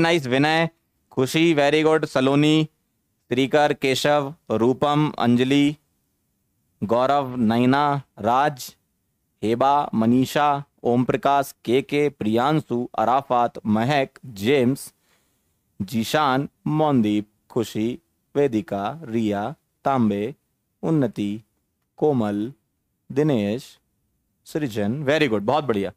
nice Vinay Khushi very good Saloni Shreekar Keshav Roopam Anjali Gaurav Naina Raj Heba Manisha Om Prakash K K Priyanshu Arafat Mahak James Zeeshan Mondeep Khushi Vedika रिया तांबे उन्नति कोमल दिनेश सृजन वेरी गुड बहुत बढ़िया